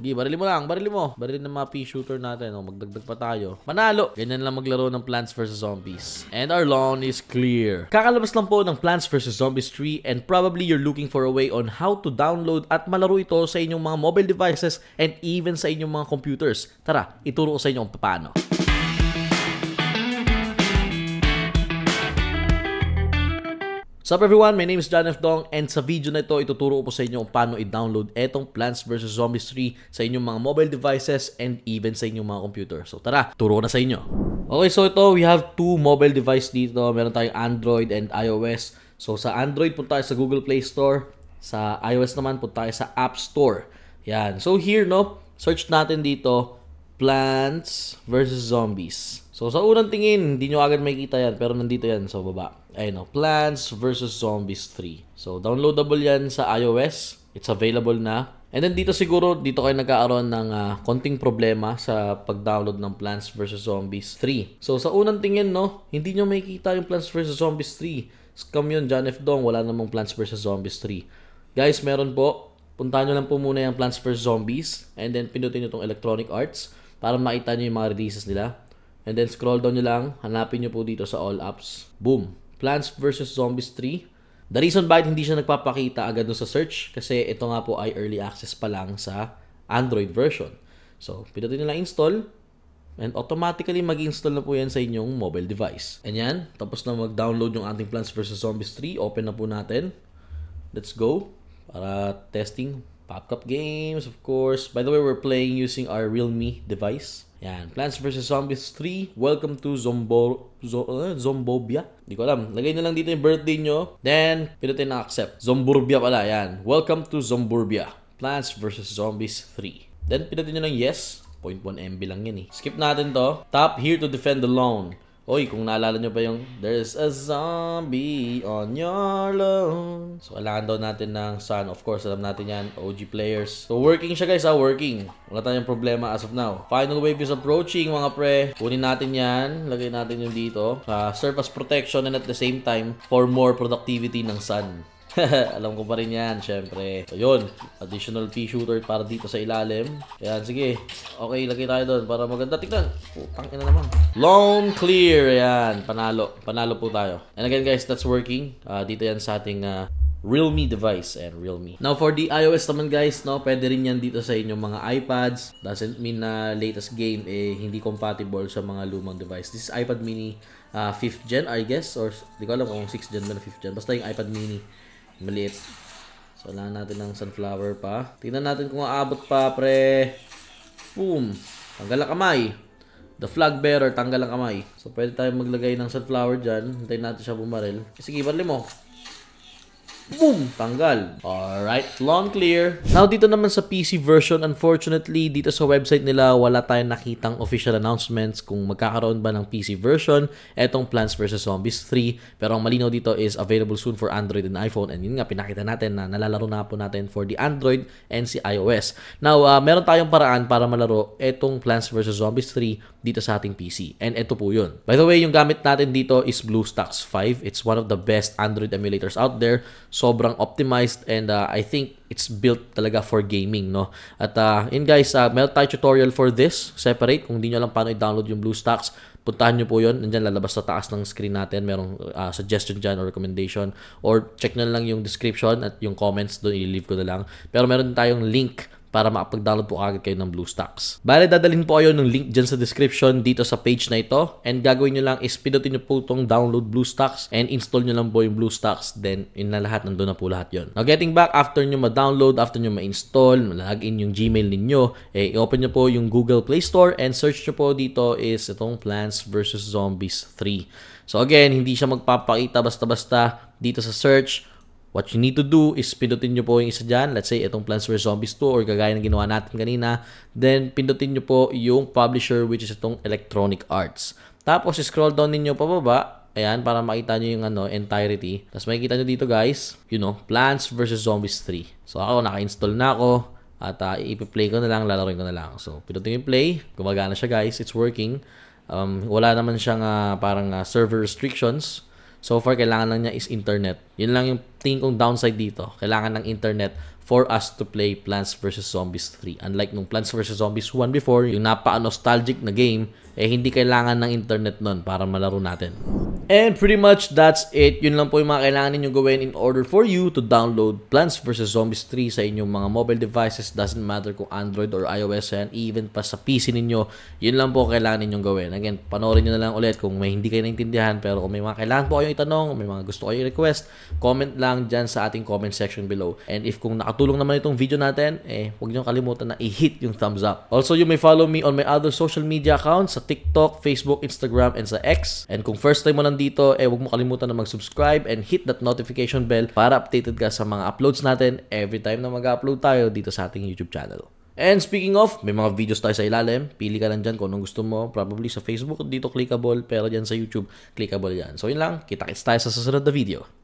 Sige, barili mo lang. Barili mo. Barili ng mga pea shooter natin. O, oh. magdagdag pa tayo. Manalo. Ganyan lang maglaro ng Plants vs. Zombies. And our lawn is clear. Kakalabas lang po ng Plants vs. Zombies 3 and probably you're looking for a way on how to download at malaro ito sa inyong mga mobile devices and even sa inyong mga computers. Tara, ituro ko sa inyo ang paano. What's up everyone? My name is John F. Dong and sa video na ito, ituturo ko po sa inyo kung paano i-download etong Plants vs. Zombies 3 sa inyong mga mobile devices and even sa inyong mga computer. So tara, turo ko na sa inyo. Okay, so ito, we have two mobile device dito. Meron tayong Android and iOS. So sa Android, punta tayo sa Google Play Store. Sa iOS naman, punta tayo sa App Store. Yan. So here, no, search natin dito Plants versus Zombies. So, sa unang tingin, hindi nyo agad makikita yan, pero nandito yan sa so, baba. Ayun o, oh, Plants versus Zombies 3. So, downloadable yan sa iOS. It's available na. And then dito siguro, dito kayo nagkaaroon ng uh, konting problema sa pag-download ng Plants vs. Zombies 3. So, sa unang tingin, no, hindi nyo makikita yung Plants vs. Zombies 3. Scam yun, John F. Dong. Wala namang Plants vs. Zombies 3. Guys, meron po. Puntahan nyo lang po muna yung Plants vs. Zombies and then pindutin nyo itong Electronic Arts para makita nyo yung mga releases nila. And then scroll down nyo lang, hanapin nyo po dito sa all apps. Boom! Plants vs. Zombies 3. The reason bakit hindi siya nagpapakita agad doon sa search, kasi ito nga po ay early access pa lang sa Android version. So, pindutin nyo lang install, and automatically mag-install na po yan sa inyong mobile device. And yan, tapos na mag-download yung ating Plants vs. Zombies 3. Open na po natin. Let's go para testing. PopCap Games, of course. By the way, we're playing using our Realme device. Yan, Plants vs. Zombies 3, Welcome to Zombo, Zo, uh, Zombobia. Hindi ko alam. Lagay na lang dito yung birthday nyo. Then, pinutin na accept. Zomburbia pala, yan. Welcome to Zomburbia, Plants vs. Zombies 3. Then, pinutin nyo ng yes. 0.1 MB lang yan eh. Skip natin to. Top here to defend the loan. Oy, kung naalala nyo pa yung There's a zombie on your lawn. So, kailangan daw natin ng sun. Of course, alam natin yan. OG players. So, working siya guys ha. Working. Wala tayong problema as of now. Final wave is approaching mga pre. Kunin natin yan. Lagay natin yung dito. Uh, serve as protection and at the same time for more productivity ng sun. Alam ko pa rin yan, syempre. So, yun. Additional pea shooter para dito sa ilalim. Ayan, sige. Okay, lagay tayo doon para maganda. Tignan. Putang ina naman. Long clear. Ayan, panalo. Panalo po tayo. And again, guys, that's working. Uh, dito yan sa ating uh, Realme device and Realme. Now for the iOS naman guys, no, pwede rin yan dito sa inyong mga iPads. Doesn't mean na uh, latest game eh hindi compatible sa mga lumang device. This is iPad mini 5th ah, gen I guess or di ko alam kung 6th gen ba 5th gen. Basta yung iPad mini Maliit. So, kailangan natin ng sunflower pa. Tingnan natin kung aabot pa, pre. Boom. Tanggal ang kamay. The flag bearer, tanggal ang kamay. So, pwede tayong maglagay ng sunflower dyan. Hintayin natin siya bumaril. Sige, barli mo. Boom! Tanggal. Alright, Long clear. Now, dito naman sa PC version, unfortunately, dito sa website nila, wala tayong nakitang official announcements kung magkakaroon ba ng PC version etong Plants vs. Zombies 3. Pero ang malinaw dito is available soon for Android and iPhone. And yun nga, pinakita natin na nalalaro na po natin for the Android and si iOS. Now, uh, meron tayong paraan para malaro etong Plants vs. Zombies 3 dito sa ating PC. And ito po yun. By the way, yung gamit natin dito is BlueStacks 5. It's one of the best Android emulators out there. So, sobrang optimized and uh, I think it's built talaga for gaming no at uh, in guys uh, meron tayong tutorial for this separate kung hindi niyo alam paano i-download yung BlueStacks puntahan niyo po yon nandiyan lalabas sa taas ng screen natin merong uh, suggestion diyan or recommendation or check na lang yung description at yung comments doon i-leave ko na lang pero meron tayong link para makapag-download po agad kayo ng BlueStacks. Bale, dadalhin po kayo ng link dyan sa description dito sa page na ito. And gagawin nyo lang is pinutin nyo po itong download BlueStacks and install nyo lang po yung BlueStacks. Then, yun na lahat, nandun na po lahat yon. Now, getting back, after nyo ma-download, after nyo ma-install, login yung Gmail ninyo, eh, i-open nyo po yung Google Play Store and search nyo po dito is itong Plants vs. Zombies 3. So again, hindi siya magpapakita basta-basta dito sa search What you need to do is pindutin nyo po yung isa dyan. Let's say itong Plants vs. Zombies 2 or gagaya ng ginawa natin kanina. Then pindutin nyo po yung publisher which is itong Electronic Arts. Tapos scroll down ninyo pababa. Ayan, para makita nyo yung ano, entirety. Tapos makikita nyo dito guys, you know, Plants vs. Zombies 3. So ako, naka-install na ako. At uh, ipi-play ko na lang, lalaroin ko na lang. So, pindutin yung play. Gumagana siya guys, it's working. Um, wala naman siyang uh, parang uh, server restrictions. So far, kailangan lang niya is internet. Yun lang yung tingin kong downside dito. Kailangan ng internet for us to play Plants vs. Zombies 3. Unlike nung Plants vs. Zombies 1 before, yung napaka-nostalgic na game, eh hindi kailangan ng internet nun para malaro natin. And pretty much that's it. Yun lang po yung mga kailangan ninyong gawin in order for you to download Plants vs. Zombies 3 sa inyong mga mobile devices. Doesn't matter kung Android or iOS yan. Even pa sa PC ninyo, yun lang po kailangan ninyong gawin. Again, panoorin nyo na lang ulit kung may hindi kayo naintindihan. Pero kung may mga kailangan po kayong itanong, may mga gusto kayong request, comment lang dyan sa ating comment section below. And if kung nakatulong naman itong video natin, eh, huwag nyo kalimutan na i-hit yung thumbs up. Also, you may follow me on my other social media accounts sa TikTok, Facebook, Instagram, and sa X. And kung first time mo lang dito, eh huwag mo kalimutan na mag-subscribe and hit that notification bell para updated ka sa mga uploads natin every time na mag-upload tayo dito sa ating YouTube channel. And speaking of, may mga videos tayo sa ilalim. Pili ka lang dyan kung anong gusto mo. Probably sa Facebook, dito clickable. Pero dyan sa YouTube, clickable yan. So yun lang. Kita-kits tayo sa susunod na video.